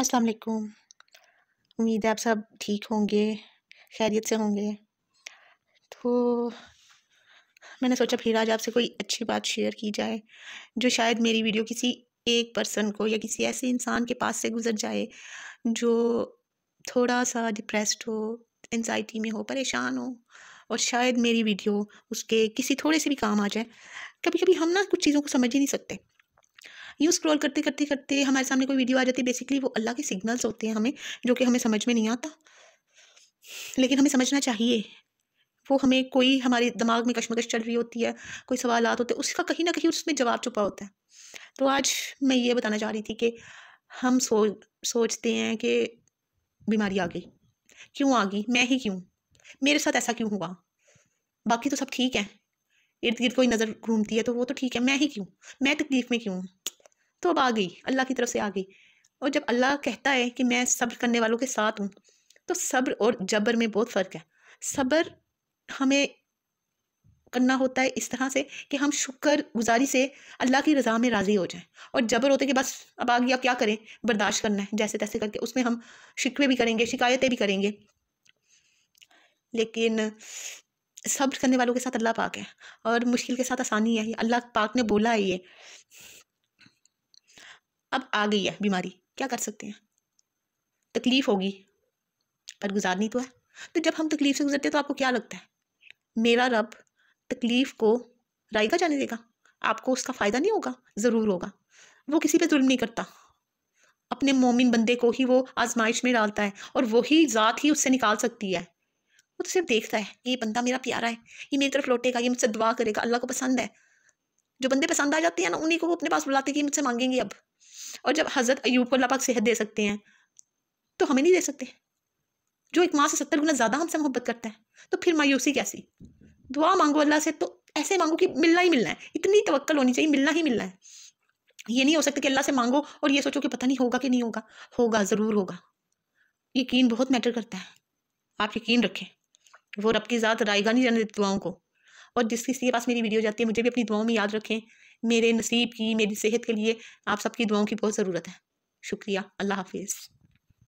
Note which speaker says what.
Speaker 1: अस्सलाम वालेकुम उम्मीद है आप सब ठीक होंगे खैरियत से होंगे तो मैंने सोचा फिर आज आपसे कोई अच्छी बात शेयर की जाए जो शायद मेरी वीडियो किसी एक पर्सन को या किसी ऐसे इंसान के पास से गुजर जाए जो थोड़ा सा डिप्रेस्ड हो एनजाइटी में हो परेशान हो और शायद मेरी वीडियो उसके किसी थोड़े से भी काम आ जाए कभी कभी हम ना कुछ चीज़ों को समझ ही नहीं सकते यूँ स्क्रॉल करते करते करते हमारे सामने कोई वीडियो आ जाती है बेसिकली वो अल्लाह के सिग्नल्स होते हैं हमें जो कि हमें समझ में नहीं आता लेकिन हमें समझना चाहिए वो हमें कोई हमारे दिमाग में कश्मकश चल रही होती है कोई सवाल होते हैं उसका कहीं ना कहीं उसमें जवाब छुपा होता है तो आज मैं ये बताना चाह रही थी कि हम सो सोचते हैं कि बीमारी आ गई क्यों आ गई मैं ही क्यों मेरे साथ ऐसा क्यों हुआ बाकी तो सब ठीक है इर्द गिर्द कोई नज़र घूमती है तो वो तो ठीक है मैं ही क्यों मैं तकलीफ़ में क्यों हूँ तो अब आ गई अल्लाह की तरफ से आ गई और जब अल्लाह कहता है कि मैं सब्र करने वालों के साथ हूँ तो सब्र और जबर में बहुत फ़र्क है सब्र हमें करना होता है इस तरह से कि हम शुक्र गुजारी से अल्लाह की रज़ा में राज़ी हो जाएं और जबर होते कि बस अब आ गया क्या करें बर्दाश्त करना है जैसे तैसे करके उसमें हम शिकवे भी करेंगे शिकायतें भी करेंगे लेकिन सब्र करने वालों के साथ अल्लाह पाक है और मुश्किल के साथ आसानी है अल्लाह पाक ने बोला है ये अब आ गई है बीमारी क्या कर सकते हैं तकलीफ़ होगी पर गुजारनी तो है तो जब हम तकलीफ़ से गुजरते हैं तो आपको क्या लगता है मेरा रब तकलीफ़ को रायगा जाने देगा आपको उसका फ़ायदा नहीं होगा ज़रूर होगा वो किसी पे जुल्म नहीं करता अपने मोमिन बंदे को ही वो आजमाइश में डालता है और वही ज़ात ही उससे निकाल सकती है वो तो सिर्फ देखता है ये बंदा मेरा प्यारा है ये मेरी तरफ लौटेगा ये मुझसे दुआ करेगा अल्लाह को पसंद है जो बंदे पसंद आ जाते हैं ना उन्हीं को वो अपने पास बुलाते कि मुझसे मांगेंगे अब और जब हज़रत अयूब को अल्लाह पाक सेहत दे सकते हैं तो हमें नहीं दे सकते जो एक माँ से सत्तर गुना ज़्यादा हमसे मोहब्बत करता है तो फिर मायूसी कैसी दुआ मांगो अल्लाह से तो ऐसे मांगो कि मिलना ही मिलना है इतनी तवक्ल होनी चाहिए मिलना ही मिलना है ये नहीं हो सकता कि अल्लाह से मांगो और ये सोचो कि पता नहीं होगा कि नहीं होगा होगा ज़रूर होगा यकीन बहुत मैटर करता है आप यकीन रखें वो रब की ज़ात रायगा नहीं जाने देती दुआओं को और जिस किसी के पास मेरी वीडियो जाती है मुझे भी अपनी दुआओं में याद रखें मेरे नसीब की मेरी सेहत के लिए आप सबकी दुआओं की बहुत ज़रूरत है शुक्रिया अल्लाह हाफिज़